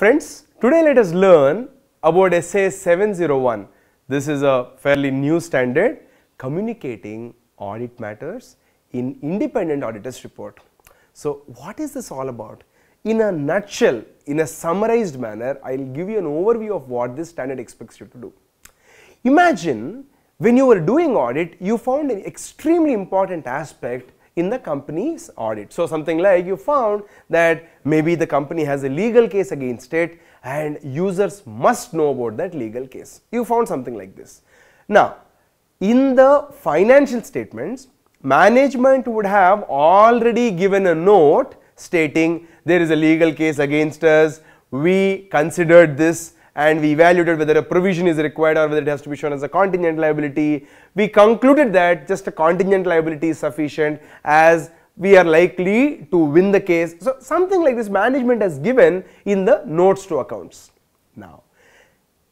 Friends, today let us learn about SA 701. This is a fairly new standard communicating audit matters in independent auditors report. So what is this all about? In a nutshell, in a summarized manner, I will give you an overview of what this standard expects you to do. Imagine when you were doing audit, you found an extremely important aspect in the company's audit. So, something like you found that maybe the company has a legal case against it and users must know about that legal case. You found something like this. Now, in the financial statements, management would have already given a note stating there is a legal case against us, we considered this and we evaluated whether a provision is required or whether it has to be shown as a contingent liability. We concluded that just a contingent liability is sufficient as we are likely to win the case. So, something like this management has given in the notes to accounts. Now,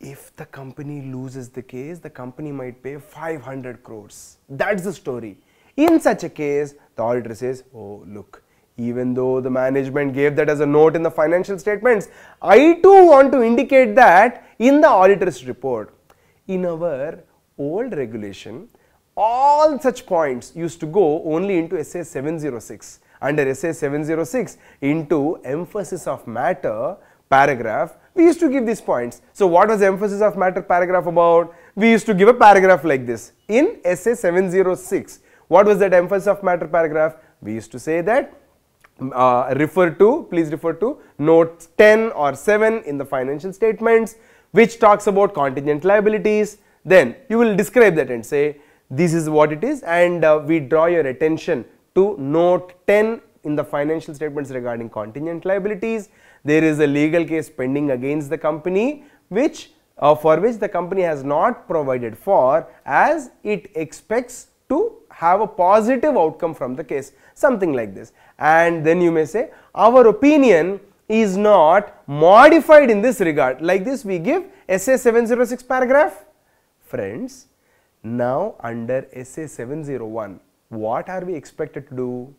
if the company loses the case, the company might pay 500 crores. That's the story. In such a case, the auditor says, oh look, even though the management gave that as a note in the financial statements, I too want to indicate that in the auditor's report. In our old regulation, all such points used to go only into SA 706. Under SA 706, into emphasis of matter paragraph, we used to give these points. So, what was emphasis of matter paragraph about? We used to give a paragraph like this in SA 706. What was that emphasis of matter paragraph? We used to say that uh, refer to, please refer to note 10 or 7 in the financial statements which talks about contingent liabilities. Then you will describe that and say this is what it is and uh, we draw your attention to note 10 in the financial statements regarding contingent liabilities. There is a legal case pending against the company which uh, for which the company has not provided for as it expects to have a positive outcome from the case something like this and then you may say our opinion is not modified in this regard. Like this we give SA 706 paragraph. Friends, now under SA 701, what are we expected to do?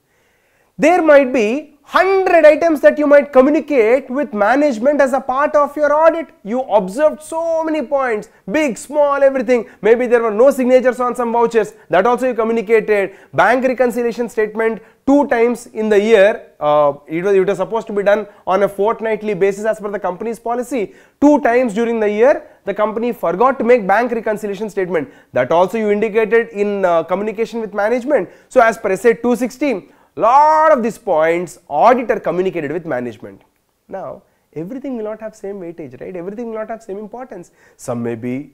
There might be 100 items that you might communicate with management as a part of your audit. You observed so many points, big, small, everything. Maybe there were no signatures on some vouchers. That also you communicated. Bank reconciliation statement two times in the year. Uh, it, was, it was supposed to be done on a fortnightly basis as per the company's policy. Two times during the year, the company forgot to make bank reconciliation statement. That also you indicated in uh, communication with management. So as per SET 216, lot of these points auditor communicated with management. Now, everything will not have same weightage, right? Everything will not have same importance. Some may be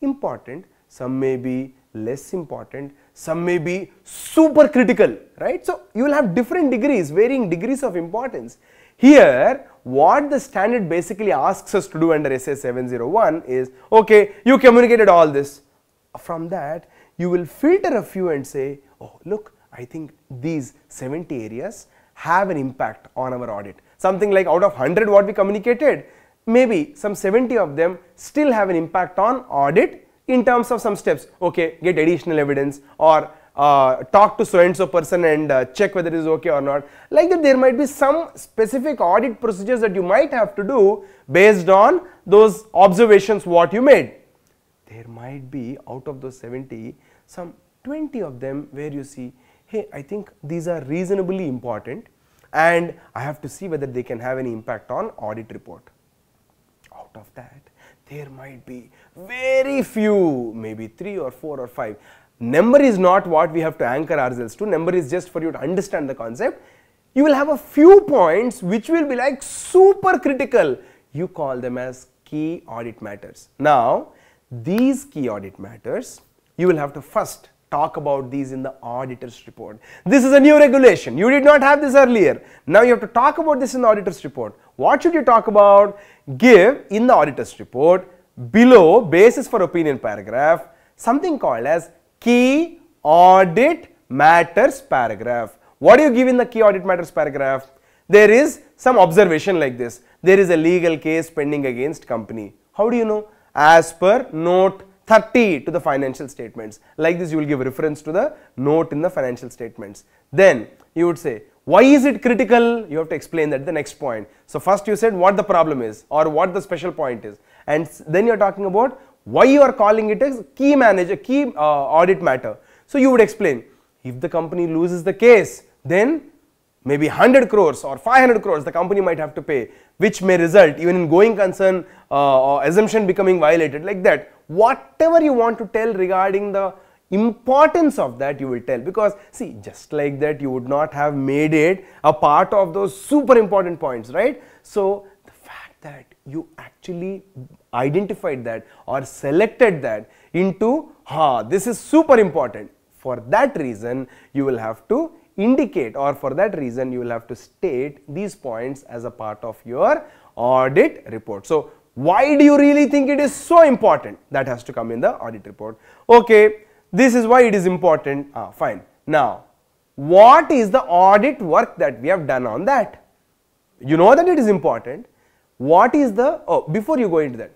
important, some may be less important, some may be super critical, right? So, you will have different degrees, varying degrees of importance. Here, what the standard basically asks us to do under SA 701 is, okay, you communicated all this. From that, you will filter a few and say, oh, look, I think these 70 areas have an impact on our audit. Something like out of 100 what we communicated, maybe some 70 of them still have an impact on audit in terms of some steps. Okay, get additional evidence or uh, talk to so and so person and uh, check whether it is okay or not. Like that there might be some specific audit procedures that you might have to do based on those observations what you made. There might be out of those 70 some 20 of them where you see hey I think these are reasonably important and I have to see whether they can have any impact on audit report. Out of that there might be very few maybe 3 or 4 or 5. Number is not what we have to anchor ourselves to number is just for you to understand the concept. You will have a few points which will be like super critical you call them as key audit matters. Now these key audit matters you will have to first talk about these in the auditor's report. This is a new regulation. You did not have this earlier. Now you have to talk about this in the auditor's report. What should you talk about? Give in the auditor's report below basis for opinion paragraph something called as key audit matters paragraph. What do you give in the key audit matters paragraph? There is some observation like this. There is a legal case pending against company. How do you know? As per note 30 to the financial statements. Like this, you will give reference to the note in the financial statements. Then you would say, why is it critical? You have to explain that the next point. So first you said what the problem is or what the special point is. And then you are talking about why you are calling it as key manager, key uh, audit matter. So you would explain, if the company loses the case, then maybe 100 crores or 500 crores the company might have to pay which may result even in going concern uh, or assumption becoming violated like that whatever you want to tell regarding the importance of that you will tell because see just like that you would not have made it a part of those super important points right so the fact that you actually identified that or selected that into ha this is super important for that reason you will have to indicate or for that reason you will have to state these points as a part of your audit report so why do you really think it is so important? That has to come in the audit report. Okay, this is why it is important. Ah, fine. Now, what is the audit work that we have done on that? You know that it is important. What is the, oh, before you go into that,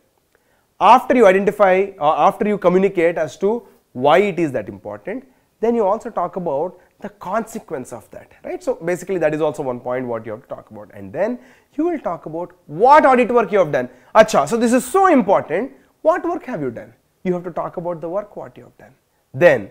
after you identify, uh, after you communicate as to why it is that important, then you also talk about the consequence of that, right? So basically that is also one point what you have to talk about and then you will talk about what audit work you have done. Acha, so this is so important. What work have you done? You have to talk about the work what you have done. Then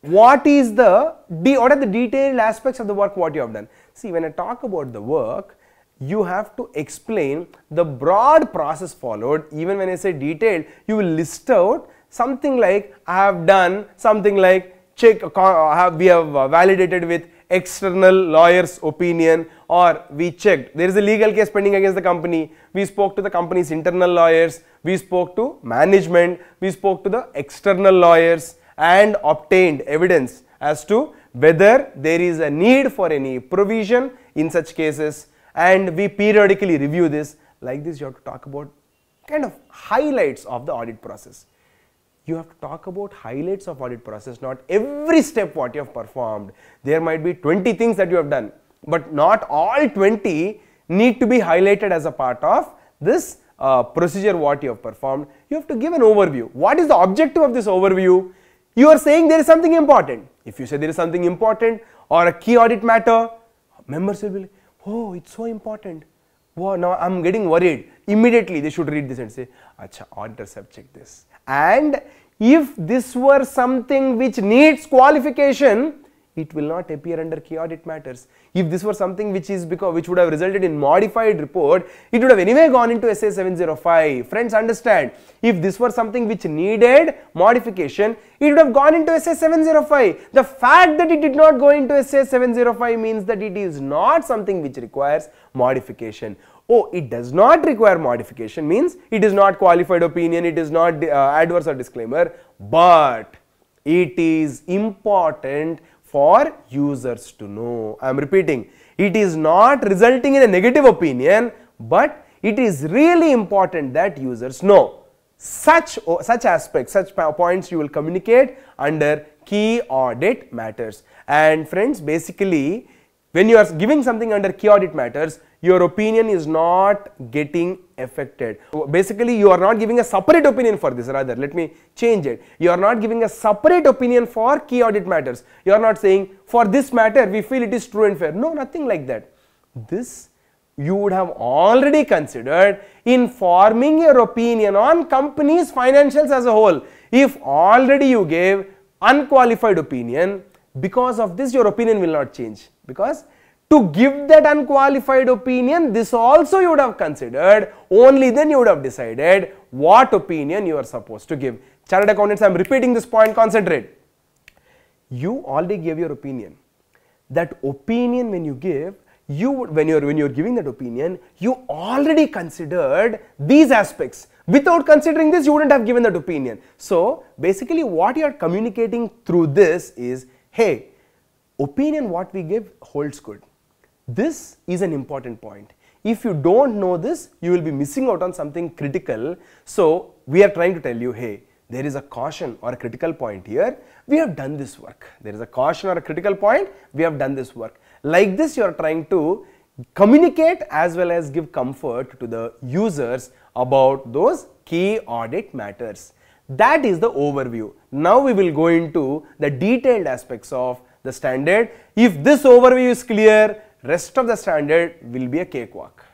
what is the, what are the detailed aspects of the work what you have done? See when I talk about the work, you have to explain the broad process followed even when I say detailed, you will list out something like I have done, something like check uh, uh, we have uh, validated with external lawyers opinion or we checked there is a legal case pending against the company we spoke to the company's internal lawyers we spoke to management we spoke to the external lawyers and obtained evidence as to whether there is a need for any provision in such cases and we periodically review this like this you have to talk about kind of highlights of the audit process you have to talk about highlights of audit process, not every step what you have performed. There might be 20 things that you have done, but not all 20 need to be highlighted as a part of this uh, procedure what you have performed. You have to give an overview. What is the objective of this overview? You are saying there is something important. If you say there is something important or a key audit matter, members will be like, oh, it's so important. Wow, now I'm getting worried. Immediately they should read this and say, Acha, auditors have checked this and if this were something which needs qualification it will not appear under key audit matters. If this were something which is because which would have resulted in modified report, it would have anyway gone into SA 705. Friends understand, if this were something which needed modification, it would have gone into SA 705. The fact that it did not go into SA 705 means that it is not something which requires modification oh it does not require modification means it is not qualified opinion it is not uh, adverse or disclaimer but it is important for users to know i am repeating it is not resulting in a negative opinion but it is really important that users know such oh, such aspects such points you will communicate under key audit matters and friends basically when you are giving something under key audit matters your opinion is not getting affected. Basically, you are not giving a separate opinion for this rather. Let me change it. You are not giving a separate opinion for key audit matters. You are not saying for this matter we feel it is true and fair. No, nothing like that. This you would have already considered in forming your opinion on company's financials as a whole. If already you gave unqualified opinion, because of this your opinion will not change because to give that unqualified opinion, this also you would have considered, only then you would have decided what opinion you are supposed to give. Chartered accountants, I am repeating this point, concentrate. You already gave your opinion. That opinion when you give, you when you're when you're giving that opinion, you already considered these aspects. Without considering this, you wouldn't have given that opinion. So basically what you are communicating through this is, hey, opinion what we give holds good this is an important point. If you don't know this, you will be missing out on something critical. So, we are trying to tell you, hey, there is a caution or a critical point here. We have done this work. There is a caution or a critical point. We have done this work. Like this, you are trying to communicate as well as give comfort to the users about those key audit matters. That is the overview. Now we will go into the detailed aspects of the standard. If this overview is clear, Rest of the standard will be a cakewalk.